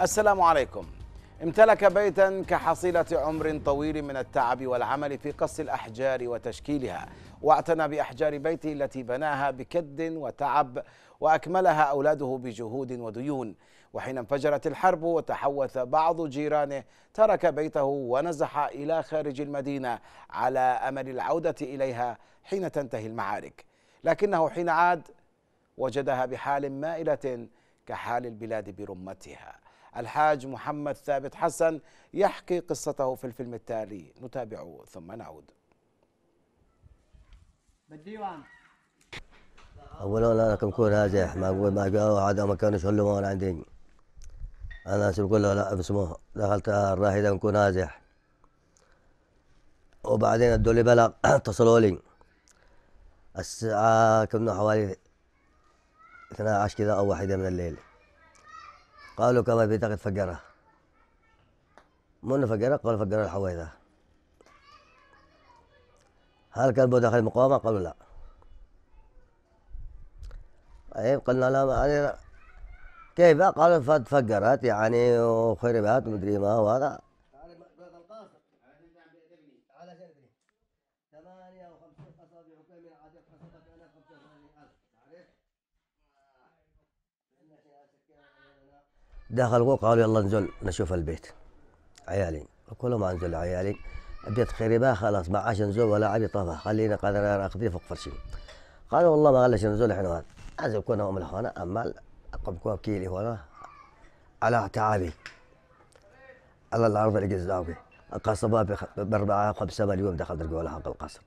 السلام عليكم امتلك بيتا كحصيلة عمر طويل من التعب والعمل في قص الأحجار وتشكيلها واعتنى بأحجار بيته التي بناها بكد وتعب وأكملها أولاده بجهود وديون وحين انفجرت الحرب وتحوث بعض جيرانه ترك بيته ونزح إلى خارج المدينة على أمل العودة إليها حين تنتهي المعارك لكنه حين عاد وجدها بحال مائلة كحال البلاد برمتها الحاج محمد ثابت حسن يحكي قصته في الفيلم التالي نتابعه ثم نعود بالديوان اولا انا كنكون هذا ما اقول ما جاوا عاد ما كانوا يشلوا عندي انا اقول له لا بسموه دخلت الراهده نكون هازح وبعدين ادوا لي بلغ اتصلوا لي الساعه كنا حوالي 12 كذا او واحده من الليل قالوا كما بيعتقد فجرة من فجرة قالوا فجرة الحويدة هل كلبه داخل المقاومة قالوا لا أي طيب، قلنا لا يعني كيف قالوا فتفجرت يعني وخربت ومدري ما وهذا دخلوا قالوا يلا نزل نشوف البيت عيالي ما انزل عيالي بيت قريبة خلاص ما عاش نزول ولا عادي طفى خلينا قادر اخذي فوق فرشي قالوا والله ما غلاش نزول احنا هذا لازم كنا ام الحونة اما قبكوا كيلي هنا على تعابي على الارض الجزاوي القصبة بأربعة خمسة مليون دخل درقوا حق القصر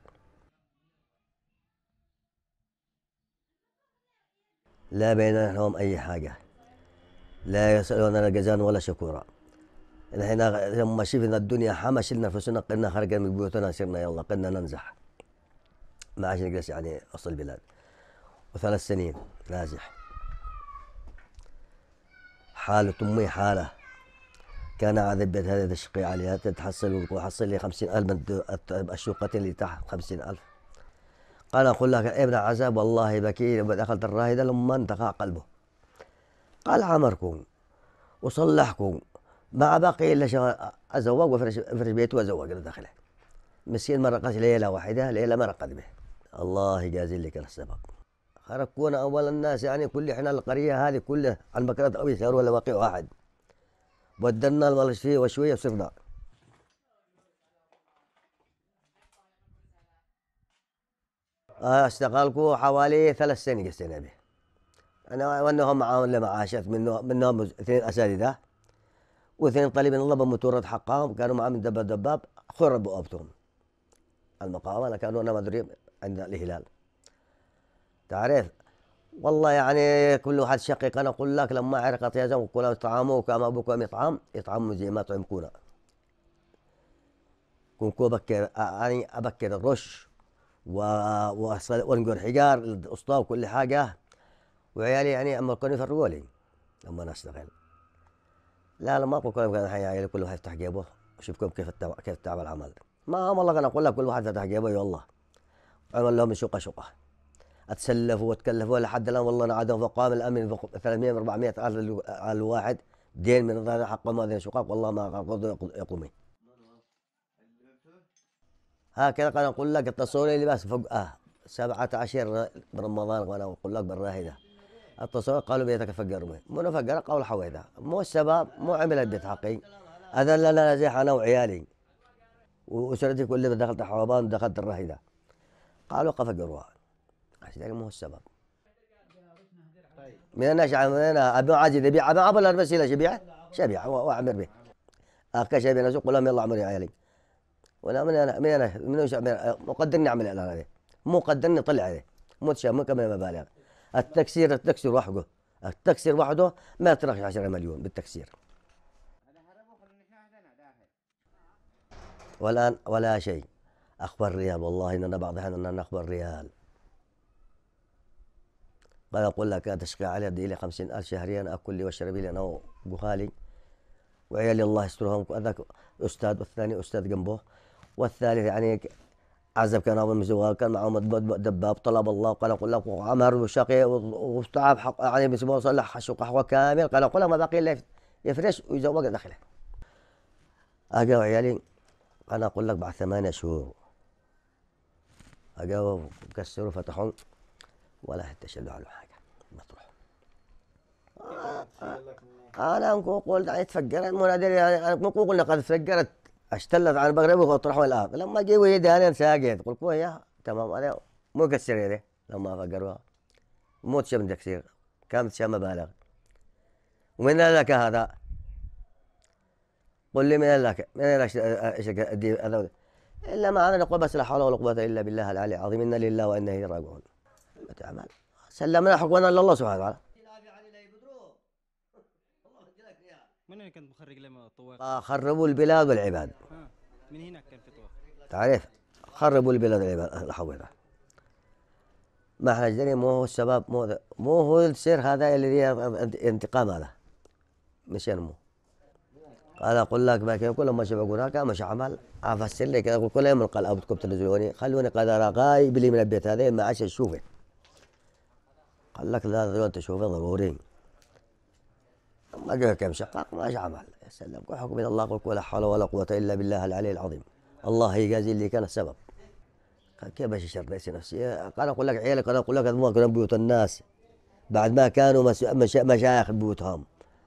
لا بيننا لهم أي حاجة لا يسألوننا جزاء ولا شكورا نحن لما شفنا الدنيا حما شلنا انفسنا قلنا خرجنا من بيوتنا صرنا يلا قلنا ننزح ما عادش نجلس يعني وسط البلاد وثلاث سنين نازح حالة أمي حالة كان عذاب بيت هذا الشقي عليها تتحصل وحصل لي خمسين ألف من الشقة اللي تحت خمسين ألف قال أقول لك ابن عذاب والله بكير دخلت الراهدة لما انتقع قلبه قال عمركم وصلحكم مع باقي الا ازوج وفرش افرش بيته وازوج اللي داخله مسكين ما رقص ليله واحده ليله ما رقد به الله يجازي لك السبب خرجونا اول الناس يعني كل احنا القريه هذه كلها على المكرات قوي ثار ولا واقع واحد ودنا فيه وشويه وصرنا استقالكم حوالي ثلاث سنين قسينا به انا وانهم معاهم اللي معاشات منهم منهم اثنين اساتذه واثنين طالبين الله بمتورد حقهم كانوا معاهم من دباب دباب خربوا ابتهم المقاومه كانوا انا ما ادري عند الهلال تعرف والله يعني كل واحد شقيق انا اقول لك لما عرقت يا وكل كلها طعامه وكما ابوكم يطعم يطعموا زي ما طعمكونا كونكو بكر يعني ابكر الرش و... وانقر حجار الاسطى وكل حاجه وعيالي يعني اما امركوني يفرقوا لي لما انا اشتغل لا لا ما اقول كلام كان عيالي كل واحد يفتح جيبه اشوفكم كيف التعب كيف تعب العمل ما والله انا اقول لك كل واحد فتح جيبه يلا عمل لهم شقه شقه اتسلفوا وتكلفوا لحد الان والله انا عادهم فقام الامن 300 400 الف على الواحد دين من ظهر حقهم هذه الشقق والله ما قدروا يقومي هكذا انا اقول لك التصوير اللي بس فوق اه 17 برمضان وانا اقول لك بالراهده التصوير قالوا فجروا به منو فجر قالوا حويدة مو السبب مو عمل الديت حقي اذن أنا زي أنا وعيالي وأسرتي كلها دخلت حوابان دخلت الرهيدة قالوا فجروها عشان مو السبب من الناس يعني، من انا ابي عاجز ابيع ما ابى البس هنا شبيعه شبيع واعمر به اخر شيء شبيعه نسوق لهم يلا يا عيالي ولا من انا من انا من مقدرني اعمل الاعلان عليه مو قدرني طلع عليه مو تشامك من مبالغ التكسير التكسير وحده التكسير وحده ما تراك 10 مليون بالتكسير والآن ولا شيء اخبر ريال والله إننا بعض الأحيان نخبر ريال قال أقول لك تشقى علي أدي لي 50000 ألف شهريا أكل لي وأشرب لي أنا وبخالي وعيالي الله يسترهم هذاك أستاذ والثاني أستاذ جنبه والثالث يعني عزب كان أول مسوى كان معه دباب طلب الله قال لك وعمر وشقي واستعاب حق يعني مسوى صلح حشو قهوه كامل قال اقول لك ما باقي إلا يفرش ويزوق داخله أجا عيالي أنا أقول لك بعد ثمانية شهور أجاوا كسروا فتحهم ولا حتى شلوا على حاجة ما تروح آه، آه. أنا أقول يعني تفجرت منادير انا أنا قلنا قد تفجرت اشتلت عن المغرب وخط رحمه آه. الاب لما جي ويدي انا ساقيت قلت له يا تمام انا مو كسر يدي لما فقروها مو تشم تكسير كم تشم مبالغ ومن لك هذا قل لي من لك من لك هذا الا ما عمل قوه بس لا حول ولا قوه الا بالله العلي العظيم انا لله وانا اليه راجعون سلمنا حكمنا لله سبحانه وتعالى من اللي كان مخرج لما طواق؟ آه، خربوا البلاد والعباد آه. من هناك كان في طواق تعرف خربوا البلاد والعباد الحويضه ما احنا جدري مو هو الشباب مو مو هو السير هذا اللي انتقام هذا مش مو قال اقول لك ما كان كل ما اقول هناك مش عمل افسر لك كل يوم القلب تكب تلفزيوني خلوني قد غايب بلي من البيت هذا ما عادش اشوفه قال لك لا تشوفه ضروري ما قال كم شقاق ما عمل يا سلام حكم من الله قلت ولا حول ولا قوة إلا بالله العلي العظيم الله يجازي اللي كان السبب قال كيف باش يشر رئيس نفسي قال أقول لك عيالك أنا أقول لك أذموك بيوت الناس بعد ما كانوا مشايخ بيوتهم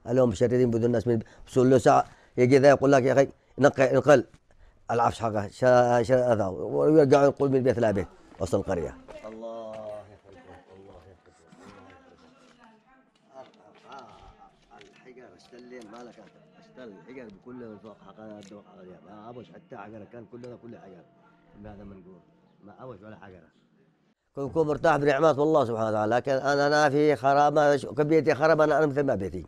اليوم مشردين بيوت الناس من له ساعة يجي ذا يقول لك يا أخي نقل نقل العفش حقه شا هذا ويرجعوا يقول من بيت لا بيت وصل القرية كل فوق حقا الدوق حقا ما أبوش حتى حقرة كان كلنا كل حقرة هذا منقول ما أبوش ولا حقرة كنت كون مرتاح بنعمات الله سبحانه وتعالى لكن أنا أنا في خراب بيتي خراب أنا, أنا مثل ما بيتي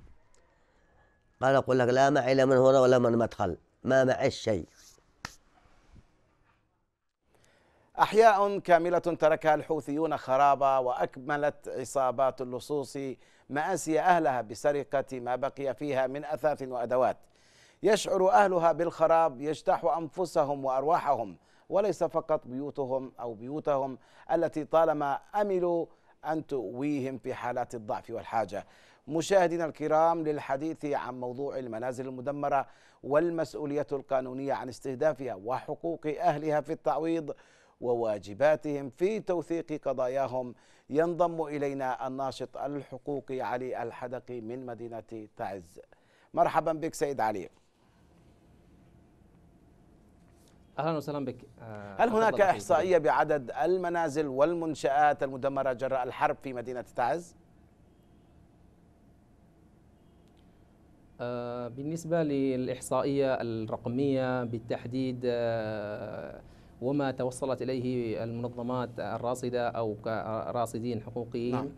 قال أقول لك لا معي لا من هنا ولا من مدخل ما معي شيء أحياء كاملة تركها الحوثيون خرابة وأكملت عصابات اللصوص مآسي أهلها بسرقة ما بقي فيها من أثاث وأدوات يشعر أهلها بالخراب يجتاح أنفسهم وأرواحهم وليس فقط بيوتهم أو بيوتهم التي طالما أملوا أن تؤويهم في حالات الضعف والحاجة مشاهدينا الكرام للحديث عن موضوع المنازل المدمرة والمسؤولية القانونية عن استهدافها وحقوق أهلها في التعويض وواجباتهم في توثيق قضاياهم ينضم إلينا الناشط الحقوقي علي الحدقي من مدينة تعز مرحبا بك سيد علي اهلا وسهلا بك آه، هل هناك احصائيه بعدد المنازل والمنشات المدمره جراء الحرب في مدينه تعز؟ آه، بالنسبه للاحصائيه الرقميه بالتحديد آه، وما توصلت اليه المنظمات الراصده او راصدين حقوقيين نعم.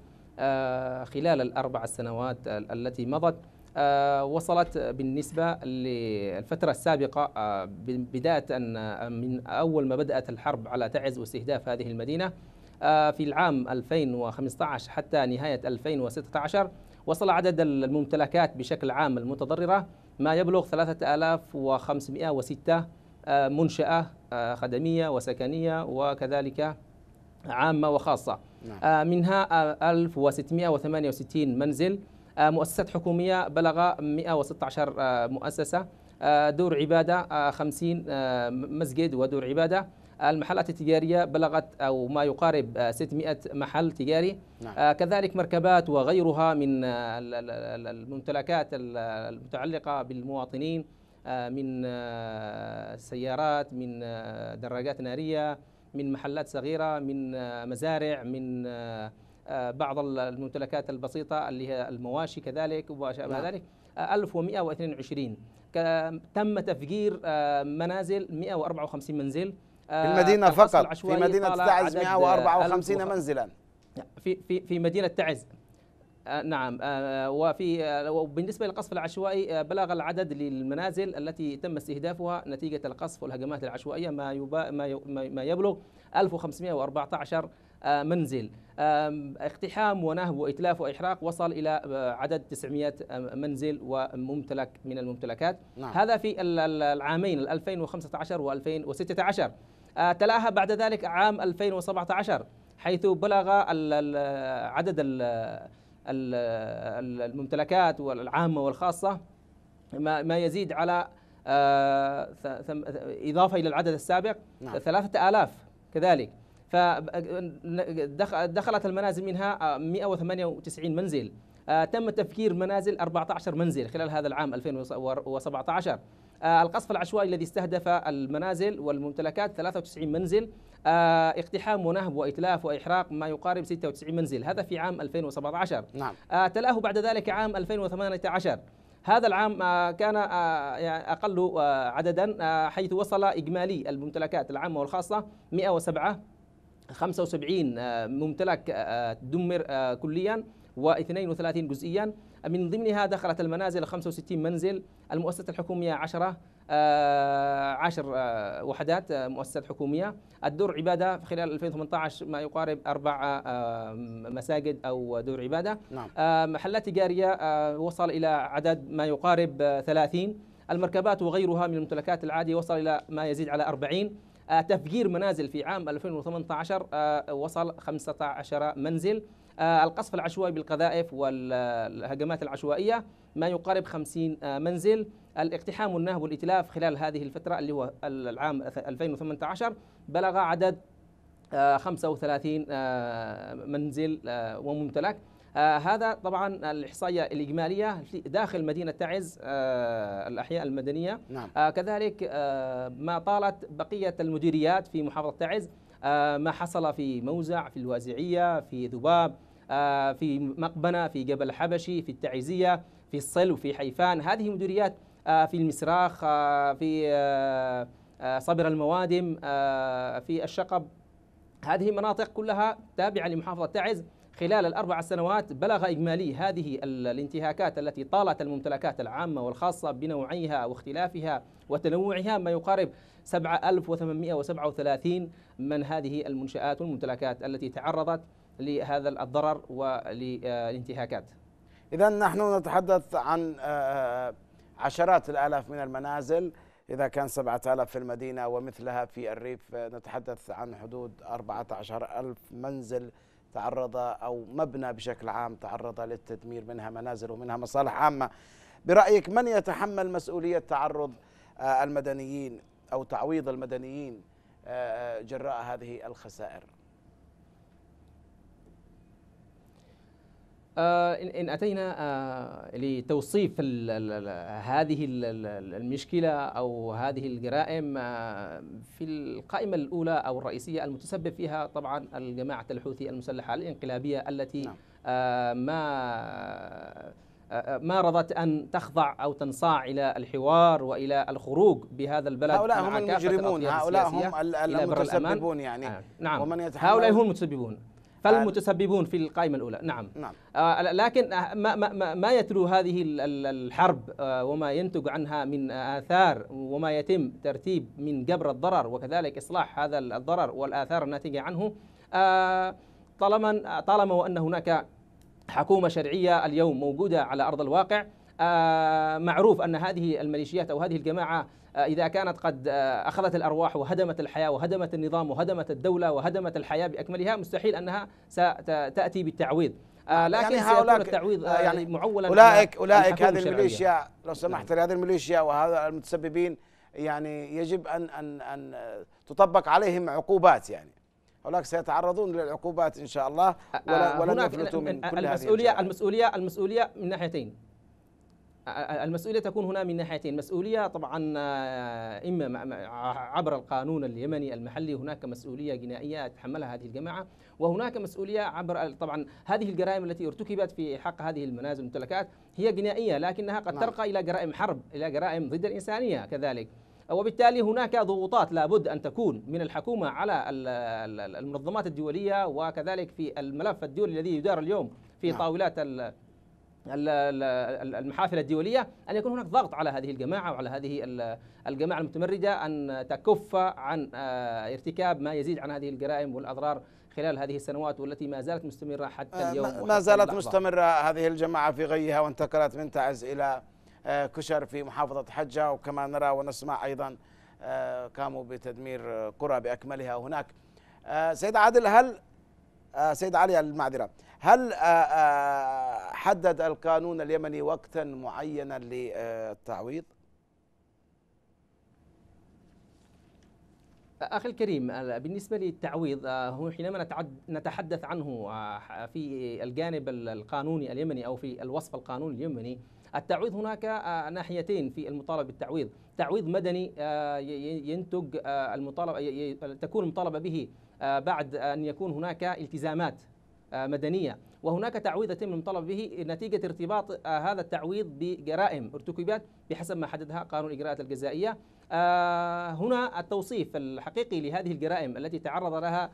خلال الاربع سنوات التي مضت آه، وصلت بالنسبة للفترة السابقة آه، بداية أن آه، من أول ما بدأت الحرب على تعز واستهداف هذه المدينة في العام 2015 حتى نهاية 2016 وصل عدد الممتلكات بشكل عام المتضررة ما يبلغ 3506 منشأة خدمية وسكنية وكذلك عامة وخاصة نعم. منها 1668 منزل آه، مؤسسات حكومية بلغ 116 آه، مؤسسة آه، دور عبادة 50 مسجد ودور عبادة المحلات التجارية بلغت أو ما يقارب 600 محل تجاري نعم. كذلك مركبات وغيرها من الممتلكات المتعلقة بالمواطنين من سيارات من دراجات نارية من محلات صغيرة من مزارع من آه، بعض الممتلكات البسيطة اللي هي المواشي كذلك وما نعم. ذلك 1122 آه، تم تفجير آه، منازل 154 منزل في المدينة فقط في مدينة تعز 154 منزلا نعم، في في في مدينة تعز نعم وفي وبالنسبه للقصف العشوائي بلغ العدد للمنازل التي تم استهدافها نتيجه القصف والهجمات العشوائيه ما ما يبلغ 1514 آه، منزل اقتحام ونهب واتلاف واحراق وصل الى آه، عدد 900 منزل وممتلك من الممتلكات نعم. هذا في العامين 2015 و2016 آه، تلاها بعد ذلك عام 2017 حيث بلغ عدد الممتلكات والعامه والخاصه ما يزيد على اضافه الى العدد السابق نعم. 3000 كذلك فدخلت المنازل منها 198 آه، منزل آه، تم تفكير منازل 14 منزل خلال هذا العام 2017 آه، القصف العشوائي الذي استهدف المنازل والممتلكات 93 منزل اقتحام ونهب واتلاف واحراق ما يقارب 96 منزل هذا في عام 2017 نعم تلاه بعد ذلك عام 2018 هذا العام كان يعني اقل عددا حيث وصل اجمالي الممتلكات العامه والخاصه 107 75 آه، ممتلك آه، آه، دمر كليا و32 جزئيا من ضمنها دخلت المنازل 65 منزل المؤسسة الحكومية 10 10 وحدات مؤسسات حكومية الدور عبادة في خلال 2018 ما يقارب أربع مساجد أو دور عبادة نعم. محلات تجارية وصل إلى عدد ما يقارب 30 المركبات وغيرها من الممتلكات العادية وصل إلى ما يزيد على 40 آه، تفجير منازل في عام 2018 آه، وصل 15 منزل آه، القصف العشوائي بالقذائف والهجمات العشوائية ما يقارب 50 منزل الاقتحام والنهب والإتلاف خلال هذه الفترة اللي هو العام 2018 بلغ عدد 35 منزل وممتلك آه، هذا طبعا الاحصائيه الاجماليه داخل مدينه تعز آه الاحياء المدنيه نعم. آه كذلك آه، ما طالت بقيه المديريات في محافظه تعز آه، ما حصل في موزع في الوازعيه في ذباب في مقبنه في جبل الحبشي في التعزيه في الصلو في حيفان هذه مديريات في المسراخ في صبر الموادم في الشقب هذه مناطق كلها تابعه لمحافظه تعز خلال الأربع سنوات بلغ إجمالي هذه الانتهاكات التي طالت الممتلكات العامة والخاصة بنوعيها واختلافها وتنوعها ما يقارب 7837 من هذه المنشآت والممتلكات التي تعرضت لهذا الضرر وللانتهاكات إذا نحن نتحدث عن آه، آه، عشرات الآلاف من المنازل إذا كان 7000 في المدينة ومثلها في الريف نتحدث عن حدود 14000 منزل تعرض أو مبنى بشكل عام تعرض للتدمير منها منازل ومنها مصالح عامة برأيك من يتحمل مسؤولية تعرض آه، المدنيين أو تعويض المدنيين آه، آه، جراء هذه الخسائر آه، إن أتينا آه، لتوصيف هذه المشكلة أو هذه الجرائم آه، في القائمة الأولى أو الرئيسية المتسبب فيها طبعا الجماعة الحوثي المسلحة الإنقلابية التي نعم. ما ما رضت ان تخضع او تنصاع الى الحوار والى الخروج بهذا البلد هؤلاء هم المجرمون هؤلاء هم المتسببون يعني آه. نعم ومن يتحمل هؤلاء هم المتسببون فالمتسببون في القائمة الأولى نعم, نعم. آه لكن آه، ما, ما, ما يتلو هذه الحرب آه وما ينتج عنها من آثار وما يتم ترتيب من جبر الضرر وكذلك إصلاح هذا الضرر والآثار الناتجة عنه آه طالما طالما وأن هناك حكومة شرعية اليوم موجودة على أرض الواقع آه، معروف أن هذه الميليشيات أو هذه الجماعة آه، إذا كانت قد آه، أخذت الأرواح وهدمت الحياة وهدمت النظام وهدمت الدولة وهدمت الحياة بأكملها مستحيل أنها ستأتي بالتعويض آه، لكن يعني هؤلاء التعويض يعني معولا أولئك أولئك هذه الميليشيا لو نعم. سمحت هذه الميليشيا وهذا المتسببين يعني يجب أن أن أن تطبق عليهم عقوبات يعني هناك سيتعرضون للعقوبات ان شاء الله ولن يفلتوا من كل المسؤوليه هذه المسؤوليه المسؤوليه من ناحيتين المسؤولية تكون هنا من ناحيتين مسؤولية طبعا آه، إما عبر القانون اليمني المحلي هناك مسؤولية جنائية تحملها هذه الجماعة وهناك مسؤولية عبر طبعا هذه الجرائم التي ارتكبت في حق هذه المنازل والممتلكات هي جنائية لكنها قد نعم. ترقى إلى جرائم حرب إلى جرائم ضد الإنسانية كذلك وبالتالي هناك ضغوطات لابد ان تكون من الحكومه على المنظمات الدوليه وكذلك في الملف الدولي الذي يدار اليوم في نعم. طاولات المحافل الدولية أن يكون هناك ضغط على هذه الجماعة وعلى هذه الجماعة المتمردة أن تكف عن آه، ارتكاب ما يزيد عن هذه الجرائم والأضرار خلال هذه السنوات والتي ما زالت مستمرة حتى آه، اليوم ما زالت مستمرة هذه الجماعة في غيها وانتقلت من تعز إلى آه، كشر في محافظة حجة وكما نرى ونسمع أيضا قاموا بتدمير قرى بأكملها هناك سيد عادل هل آه، سيد علي المعذره هل آه، آه، حدد القانون اليمني وقتا معينا للتعويض؟ اخي الكريم بالنسبه للتعويض هو حينما نتحدث عنه في الجانب القانوني اليمني او في الوصف القانوني اليمني التعويض هناك ناحيتين في المطالب بالتعويض تعويض مدني ينتج المطالبه تكون المطالبه به آه، بعد أن يكون هناك التزامات آه، مدنية وهناك تعويض يتم المطالب به نتيجة ارتباط آه، هذا التعويض بجرائم ارتكبت بحسب ما حددها قانون الإجراءات الجزائية هنا التوصيف الحقيقي لهذه الجرائم التي تعرض لها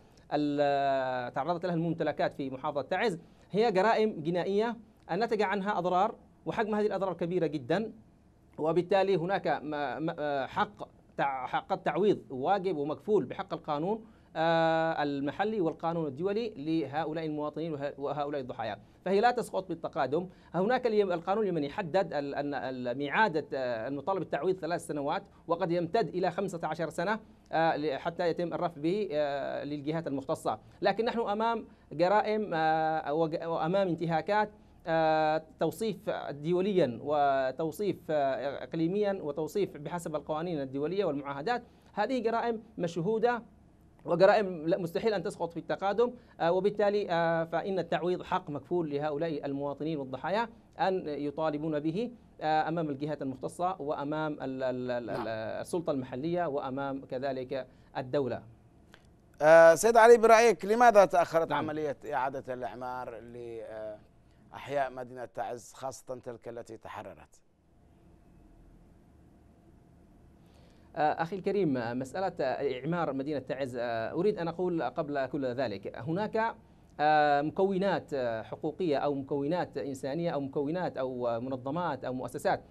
تعرضت لها الممتلكات في محافظة تعز هي جرائم جنائية نتج عنها أضرار وحجم هذه الأضرار كبيرة جدا وبالتالي هناك حق حق التعويض واجب ومكفول بحق القانون آه، المحلي والقانون الدولي لهؤلاء المواطنين وهؤلاء الضحايا فهي لا تسقط بالتقادم هناك القانون اليمني حدد أن ميعاد المطالب التعويض ثلاث سنوات وقد يمتد إلى 15 سنة آه، حتى يتم الرفع به آه، للجهات المختصة لكن نحن أمام جرائم وأمام انتهاكات توصيف دوليا وتوصيف اقليميا وتوصيف بحسب القوانين الدوليه والمعاهدات هذه جرائم مشهوده وجرائم مستحيل ان تسقط في التقادم آه، وبالتالي آه، فان التعويض حق مكفول لهؤلاء المواطنين والضحايا ان يطالبون به آه، امام الجهات المختصه وامام نعم. السلطه المحليه وامام كذلك الدوله. سيد علي برايك لماذا تاخرت نعم. عمليه اعاده الاعمار لاحياء مدينه تعز خاصه تلك التي تحررت؟ آه، أخي الكريم آه، مسألة آه، إعمار مدينة تعز أريد أن أقول قبل كل ذلك هناك مكونات حقوقية أو مكونات إنسانية أو مكونات أو منظمات أو مؤسسات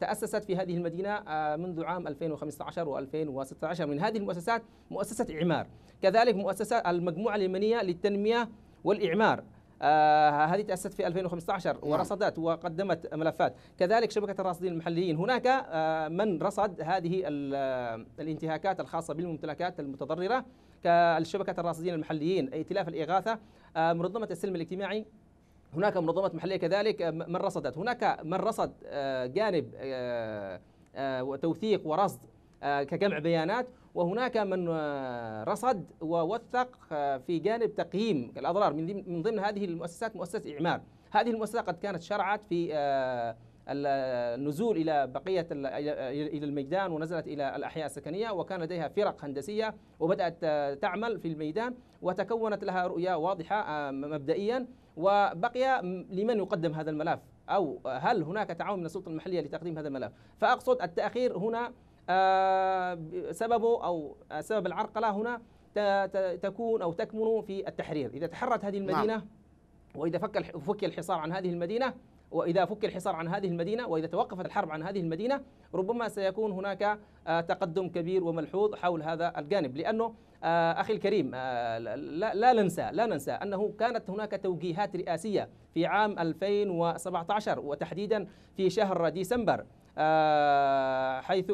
تأسست في هذه المدينة منذ عام 2015 و2016 من هذه المؤسسات مؤسسة إعمار كذلك مؤسسة المجموعة اليمنية للتنمية والإعمار آه، هذه تأسست في 2015 نعم. ورصدت وقدمت ملفات كذلك شبكة الراصدين المحليين هناك آه، من رصد هذه آه، الانتهاكات الخاصة بالممتلكات المتضررة كالشبكة الراصدين المحليين ائتلاف الإغاثة منظمة السلم الاجتماعي هناك منظمات محلية كذلك من رصدت هناك من رصد جانب وتوثيق ورصد كجمع بيانات وهناك من آه، رصد ووثق آه، في جانب تقييم الأضرار من ضمن هذه المؤسسات مؤسسة إعمار هذه المؤسسة قد كانت شرعت في آه، النزول الى بقيه الى الميدان ونزلت الى الاحياء السكنيه وكان لديها فرق هندسيه وبدات تعمل في الميدان وتكونت لها رؤيه واضحه مبدئيا وبقي لمن يقدم هذا الملف او هل هناك تعاون من السلطه المحليه لتقديم هذا الملف فاقصد التاخير هنا آه، سببه أو آه، سبب العرقلة هنا تكون أو تكمن في التحرير إذا تحررت هذه المدينة نعم. وإذا فك فك الحصار عن هذه المدينة وإذا فك الحصار عن هذه المدينة وإذا توقفت الحرب عن هذه المدينة ربما سيكون هناك آه، تقدم كبير وملحوظ حول هذا الجانب لأنه أخي الكريم لا ننسى لا ننسى أنه كانت هناك توجيهات رئاسية في عام 2017 وتحديدا في شهر ديسمبر آه، حيث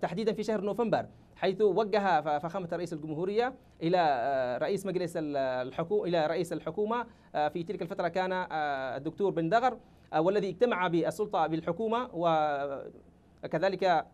تحديدا في شهر نوفمبر حيث وجه فخامه رئيس الجمهوريه الى آه، رئيس مجلس الحكومه الى رئيس الحكومه آه، في تلك الفتره كان الدكتور بن دغر والذي اجتمع بالسلطه بالحكومه وكذلك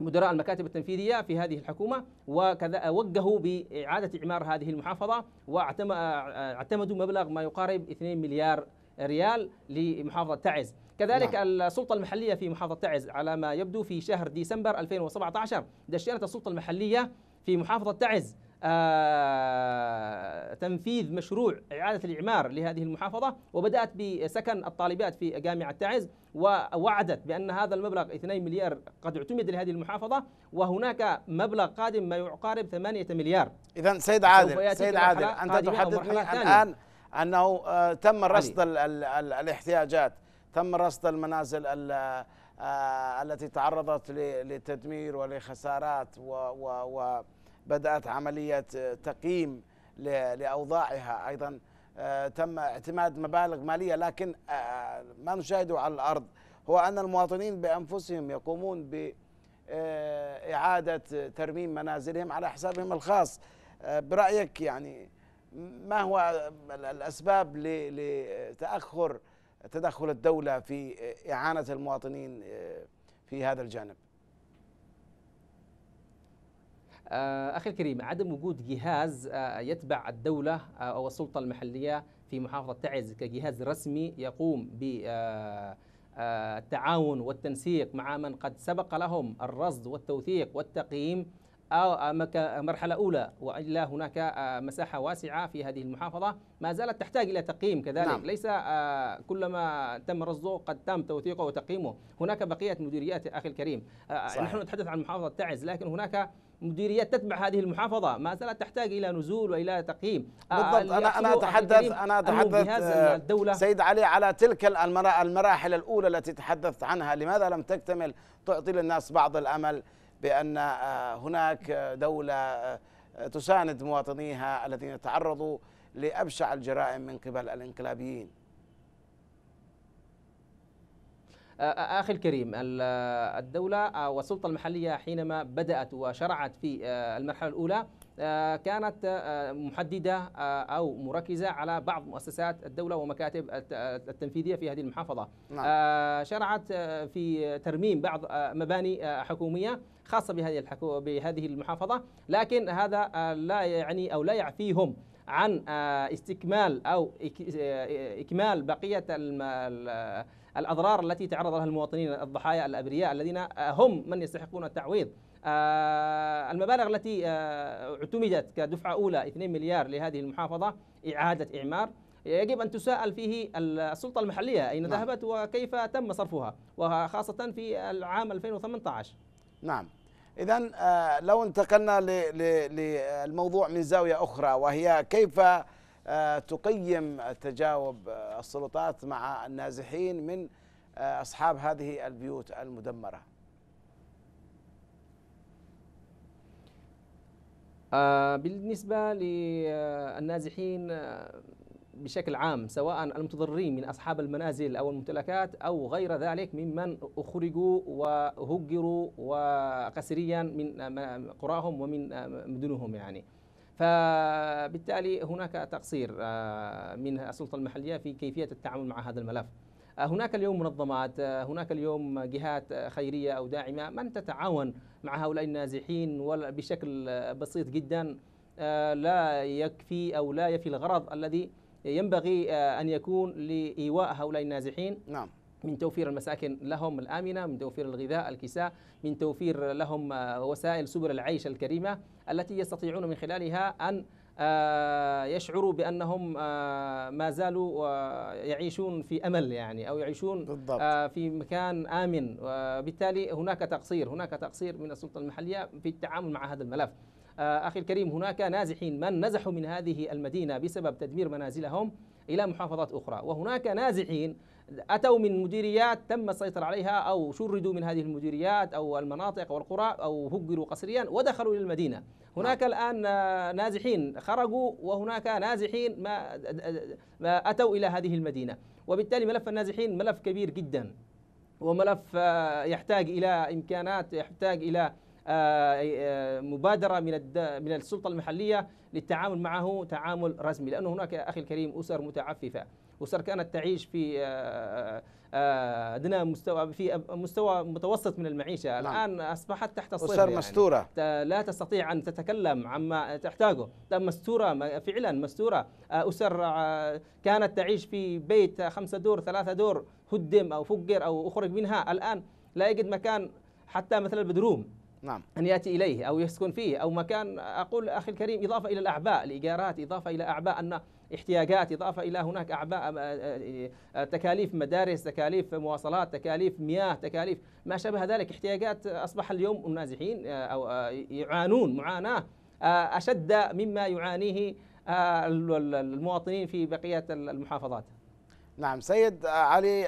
مدراء المكاتب التنفيذية في هذه الحكومة وكذا وجهوا بإعادة إعمار هذه المحافظة واعتمدوا مبلغ ما يقارب 2 مليار ريال لمحافظة تعز كذلك نعم. السلطة المحلية في محافظة تعز على ما يبدو في شهر ديسمبر 2017 دشنت السلطة المحلية في محافظة تعز آه تنفيذ مشروع إعادة الإعمار لهذه المحافظة وبدأت بسكن الطالبات في جامعة تعز ووعدت بأن هذا المبلغ 2 مليار قد اعتمد لهذه المحافظة وهناك مبلغ قادم ما يقارب 8 مليار إذا سيد عادل سيد عادل أنت تحدثني الآن أنه آه، تم رصد الاحتياجات تم رصد المنازل آه، التي تعرضت لتدمير ولخسارات وبدأت عملية تقييم لأوضاعها أيضا آه، تم اعتماد مبالغ مالية لكن آه، ما نشاهده على الأرض هو أن المواطنين بأنفسهم يقومون بإعادة ترميم منازلهم على حسابهم الخاص برأيك يعني ما هو الأسباب لتأخر تدخل الدولة في إعانة المواطنين آه، في هذا الجانب آه، أخي الكريم عدم وجود جهاز آه، يتبع الدولة أو السلطة المحلية في محافظة تعز كجهاز رسمي يقوم ب التعاون والتنسيق مع من قد سبق لهم الرصد والتوثيق والتقييم أو مرحلة أولى وإلا هناك آه، مساحة واسعة في هذه المحافظة ما زالت تحتاج إلى تقييم كذلك نعم. ليس آه، كلما تم رصده قد تم توثيقه وتقييمه هناك بقية مديريات أخي الكريم آه، صحيح. نحن نتحدث عن محافظة تعز لكن هناك مديريات تتبع هذه المحافظة ما زالت تحتاج إلى نزول وإلى تقييم بالضبط أنا أنا أتحدث أنا أتحدث الدولة سيد علي على تلك المراحل الأولى التي تحدثت عنها لماذا لم تكتمل تعطي للناس بعض الأمل بأن آه، هناك دولة آه، تساند مواطنيها الذين تعرضوا لأبشع الجرائم من قبل الانقلابيين آه، أخي الكريم الدولة والسلطة المحلية حينما بدأت وشرعت في المرحلة الأولى آه، كانت آه، محددة آه، أو مركزة على بعض مؤسسات الدولة ومكاتب التنفيذية في هذه المحافظة نعم. شرعت في ترميم بعض مباني حكومية خاصة بهذه بهذه المحافظة لكن هذا لا يعني أو لا يعفيهم عن استكمال أو إكمال بقية الأضرار التي تعرض لها المواطنين الضحايا الأبرياء الذين هم من يستحقون التعويض آه، المبالغ التي آه، اعتمدت كدفعة أولى 2 مليار لهذه المحافظة إعادة إعمار يجب أن تساءل فيه السلطة المحلية أين نعم. ذهبت وكيف تم صرفها وخاصة في العام 2018 نعم إذا آه، لو انتقلنا للموضوع من زاوية أخرى وهي كيف تقيم تجاوب السلطات مع النازحين من أصحاب هذه البيوت المدمرة آه، بالنسبة للنازحين آه، بشكل عام سواء المتضررين من أصحاب المنازل أو الممتلكات أو غير ذلك ممن أخرجوا وهجروا وقسريا من آه، قراهم ومن مدنهم يعني فبالتالي هناك تقصير من السلطة المحلية في كيفية التعامل مع هذا الملف هناك اليوم منظمات هناك اليوم جهات خيرية أو داعمة من تتعاون مع هؤلاء النازحين ولا بشكل بسيط جدا آه، لا يكفي أو لا يفي الغرض الذي ينبغي آه، أن يكون لإيواء هؤلاء النازحين نعم من توفير المساكن لهم الآمنة من توفير الغذاء الكساء من توفير لهم آه، وسائل سبل العيش الكريمة التي يستطيعون من خلالها أن آه، يشعروا بانهم آه، ما زالوا آه، يعيشون في امل يعني او يعيشون بالضبط. في مكان امن وبالتالي هناك تقصير هناك تقصير من السلطه المحليه في التعامل مع هذا الملف اخي الكريم هناك نازحين من نزحوا من هذه المدينه بسبب تدمير منازلهم الى محافظات اخرى وهناك نازحين أتوا من مديريات تم السيطرة عليها أو شردوا من هذه المديريات أو المناطق والقرى أو هجروا قسريا ودخلوا إلى المدينة هناك نعم. الآن نازحين خرجوا وهناك نازحين ما, ما أتوا إلى هذه المدينة وبالتالي ملف النازحين ملف كبير جدا وملف آه، يحتاج إلى إمكانات يحتاج إلى آه، آه، مبادرة من من السلطة المحلية للتعامل معه تعامل رسمي لأنه هناك أخي الكريم أسر متعففة وصار كانت تعيش في ادنى آه، آه، آه، مستوى في مستوى متوسط من المعيشه نعم. الان اصبحت تحت الصفر اسر يعني مستوره لا تستطيع ان تتكلم عما تحتاجه طيب، مستوره فعلا مستوره اسر كانت تعيش في بيت خمسة دور ثلاثة دور هدم او فجر او اخرج منها الان لا يجد مكان حتى مثلا البدروم نعم أن يأتي إليه أو يسكن فيه أو مكان أقول أخي الكريم إضافة إلى الأعباء الإيجارات إضافة إلى أعباء أن احتياجات إضافة إلى هناك أعباء تكاليف مدارس تكاليف مواصلات تكاليف مياه تكاليف ما شابه ذلك احتياجات أصبح اليوم النازحين أو يعانون معاناة أشد مما يعانيه المواطنين في بقية المحافظات نعم سيد علي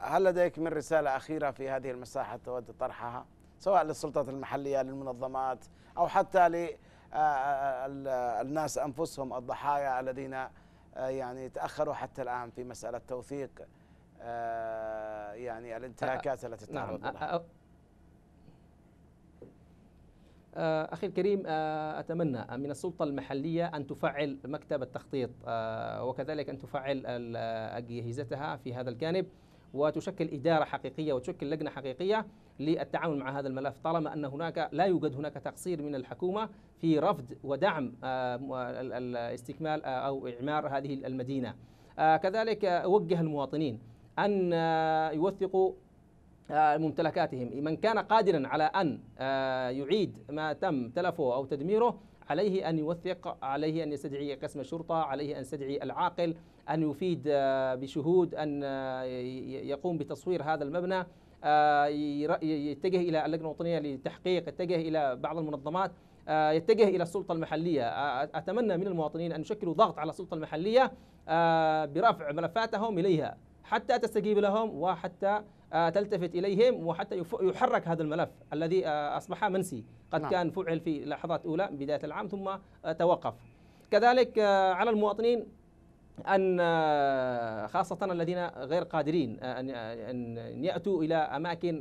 هل لديك من رسالة أخيرة في هذه المساحة تود طرحها سواء للسلطات المحلية للمنظمات أو حتى آه، آه، الناس انفسهم الضحايا الذين آه، يعني تاخروا حتى الان في مساله توثيق يعني الانتهاكات التي نعم. تعرض نعم لها أخي الكريم أتمنى من السلطة المحلية أن تفعل مكتب التخطيط وكذلك أن تفعل أجهزتها في هذا الجانب وتشكل إدارة حقيقية وتشكل لجنة حقيقية للتعامل مع هذا الملف طالما أن هناك لا يوجد هناك تقصير من الحكومة في رفض ودعم آه، آه، استكمال آه، أو إعمار هذه المدينة كذلك أوجه المواطنين أن يوثقوا ممتلكاتهم من كان قادرا على أن يعيد ما تم تلفه أو تدميره عليه أن يوثق عليه أن يستدعي قسم الشرطة عليه أن يستدعي العاقل أن يفيد آه، بشهود أن آه، يقوم بتصوير هذا المبنى آه، يتجه إلى اللجنة الوطنية للتحقيق يتجه إلى بعض المنظمات يتجه الى السلطه المحليه اتمنى من المواطنين ان يشكلوا ضغط على السلطه المحليه برفع ملفاتهم اليها حتى تستجيب لهم وحتى آه، تلتفت اليهم وحتى يحرك هذا الملف الذي آه، اصبح منسي قد نعم. كان فعل في لحظات اولى بدايه العام ثم آه، توقف كذلك على المواطنين ان خاصه الذين غير قادرين ان ياتوا الى اماكن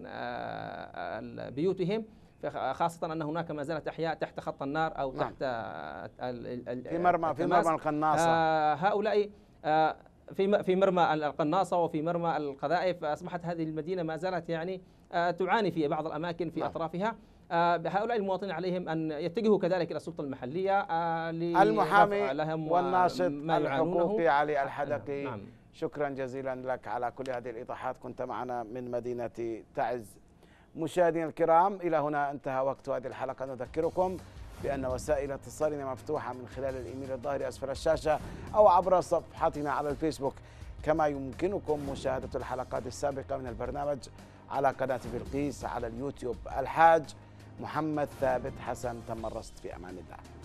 بيوتهم خاصة أن هناك ما زالت أحياء تحت خط النار أو نعم. تحت في مرمى في مرمى القناصة هؤلاء في في مرمى القناصه وفي مرمى القذائف اصبحت هذه المدينه ما زالت يعني آه، تعاني في بعض الاماكن في نعم. اطرافها آه، هؤلاء المواطنين عليهم ان يتجهوا كذلك الى السلطه المحليه آه، المحامي لهم والناصت الحقوقي علي نعم. الحدقي نعم. شكرا جزيلا لك على كل هذه الايضاحات كنت معنا من مدينه تعز مشاهدينا الكرام الى هنا انتهى وقت هذه الحلقه نذكركم بأن وسائل اتصالنا مفتوحة من خلال الإيميل الظاهر أسفل الشاشة أو عبر صفحتنا على الفيسبوك كما يمكنكم مشاهدة الحلقات السابقة من البرنامج على قناة بلقيس على اليوتيوب الحاج محمد ثابت حسن تم الرصد في أمان الله